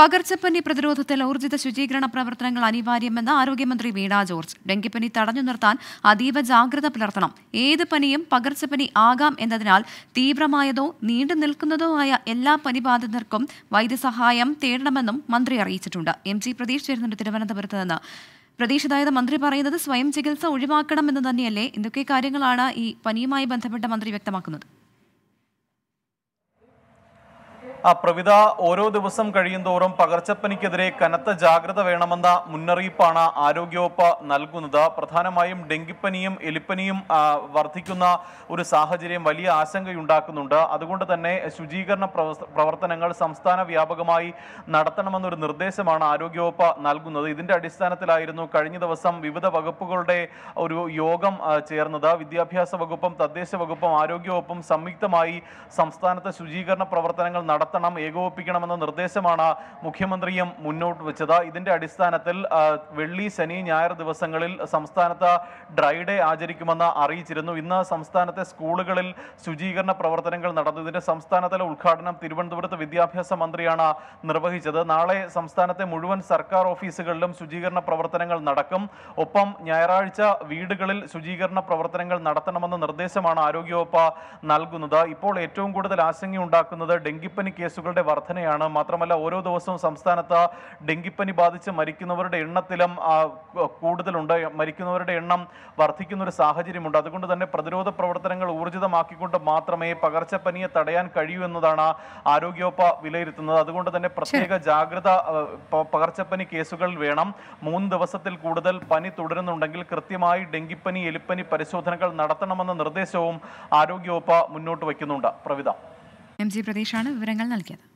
പകർച്ചപ്പനി പ്രതിരോധത്തിൽ ഊർജിത ശുചീകരണ പ്രവർത്തനങ്ങൾ അനിവാര്യമെന്ന് ആരോഗ്യമന്ത്രി വീണ ജോർജ് ഡെങ്കിപ്പനി തടഞ്ഞു നിർത്താൻ അതീവ ജാഗ്രത പുലർത്തണം ഏത് പനിയും പകർച്ചപ്പനി ആകാം എന്നതിനാൽ തീവ്രമായതോ നീണ്ടു നിൽക്കുന്നതോ ആയ എല്ലാ പനിബാധിതർക്കും വൈദ്യസഹായം തേടണമെന്നും മന്ത്രി അറിയിച്ചിട്ടുണ്ട് എം ജി പ്രതീഷ് ചേരുന്നുണ്ട് തിരുവനന്തപുരത്ത് നിന്ന് പ്രതീഷ് അതായത് മന്ത്രി പറയുന്നത് സ്വയം ചികിത്സ ഒഴിവാക്കണമെന്ന് തന്നെയല്ലേ എന്തൊക്കെ കാര്യങ്ങളാണ് ഈ പനിയുമായി ബന്ധപ്പെട്ട മന്ത്രി വ്യക്തമാക്കുന്നത് ആ പ്രവിത ഓരോ ദിവസം കഴിയുന്തോറും പകർച്ചപ്പനിക്കെതിരെ കനത്ത ജാഗ്രത വേണമെന്ന മുന്നറിയിപ്പാണ് ആരോഗ്യവകുപ്പ് നൽകുന്നത് പ്രധാനമായും ഡെങ്കിപ്പനിയും എലിപ്പനിയും വർദ്ധിക്കുന്ന ഒരു സാഹചര്യം വലിയ ആശങ്കയുണ്ടാക്കുന്നുണ്ട് അതുകൊണ്ട് തന്നെ ശുചീകരണ പ്രവർത്തനങ്ങൾ സംസ്ഥാന വ്യാപകമായി നടത്തണമെന്നൊരു നിർദ്ദേശമാണ് ആരോഗ്യവകുപ്പ് നൽകുന്നത് ഇതിന്റെ അടിസ്ഥാനത്തിലായിരുന്നു കഴിഞ്ഞ ദിവസം വിവിധ വകുപ്പുകളുടെ ഒരു യോഗം ചേർന്നത് വിദ്യാഭ്യാസ വകുപ്പും തദ്ദേശ വകുപ്പും ആരോഗ്യവകുപ്പും സംയുക്തമായി സംസ്ഥാനത്ത് ശുചീകരണ പ്രവർത്തനങ്ങൾ നടത്തി നടത്തണം ഏകോപിപ്പിക്കണമെന്ന നിർദ്ദേശമാണ് മുഖ്യമന്ത്രിയും മുന്നോട്ട് വെച്ചത് ഇതിന്റെ അടിസ്ഥാനത്തിൽ വെള്ളി ശനി ഞായർ ദിവസങ്ങളിൽ സംസ്ഥാനത്ത് ഡ്രൈ ഡേ ആചരിക്കുമെന്ന് അറിയിച്ചിരുന്നു ഇന്ന് സംസ്ഥാനത്തെ സ്കൂളുകളിൽ ശുചീകരണ പ്രവർത്തനങ്ങൾ നടന്നു ഇതിന്റെ സംസ്ഥാനതല ഉദ്ഘാടനം തിരുവനന്തപുരത്ത് വിദ്യാഭ്യാസ മന്ത്രിയാണ് നിർവഹിച്ചത് നാളെ സംസ്ഥാനത്തെ മുഴുവൻ സർക്കാർ ഓഫീസുകളിലും ശുചീകരണ പ്രവർത്തനങ്ങൾ നടക്കും ഒപ്പം ഞായറാഴ്ച വീടുകളിൽ ശുചീകരണ പ്രവർത്തനങ്ങൾ നടത്തണമെന്ന നിർദ്ദേശമാണ് ആരോഗ്യവകുപ്പ് നൽകുന്നത് ഇപ്പോൾ ഏറ്റവും കൂടുതൽ ആശങ്കയുണ്ടാക്കുന്നത് ഡെങ്കിപ്പനി കേസുകളുടെ വർധനയാണ് മാത്രമല്ല ഓരോ ദിവസവും സംസ്ഥാനത്ത് ഡെങ്കിപ്പനി ബാധിച്ച് മരിക്കുന്നവരുടെ എണ്ണത്തിലും കൂടുതലുണ്ട് മരിക്കുന്നവരുടെ എണ്ണം വർദ്ധിക്കുന്ന ഒരു സാഹചര്യമുണ്ട് അതുകൊണ്ട് തന്നെ പ്രതിരോധ പ്രവർത്തനങ്ങൾ ഊർജിതമാക്കിക്കൊണ്ട് മാത്രമേ പകർച്ചപ്പനിയെ തടയാൻ കഴിയൂ എന്നതാണ് ആരോഗ്യവകുപ്പ് വിലയിരുത്തുന്നത് അതുകൊണ്ട് തന്നെ പ്രത്യേക ജാഗ്രത പകർച്ചപ്പനി കേസുകൾ വേണം മൂന്ന് ദിവസത്തിൽ കൂടുതൽ പനി തുടരുന്നുണ്ടെങ്കിൽ കൃത്യമായി ഡെങ്കിപ്പനി എലിപ്പനി പരിശോധനകൾ നടത്തണമെന്ന നിർദ്ദേശവും ആരോഗ്യവകുപ്പ് മുന്നോട്ട് വയ്ക്കുന്നുണ്ട് പ്രവിധ എം ജി പ്രതീഷാണ് വിവരങ്ങൾ നൽകിയത്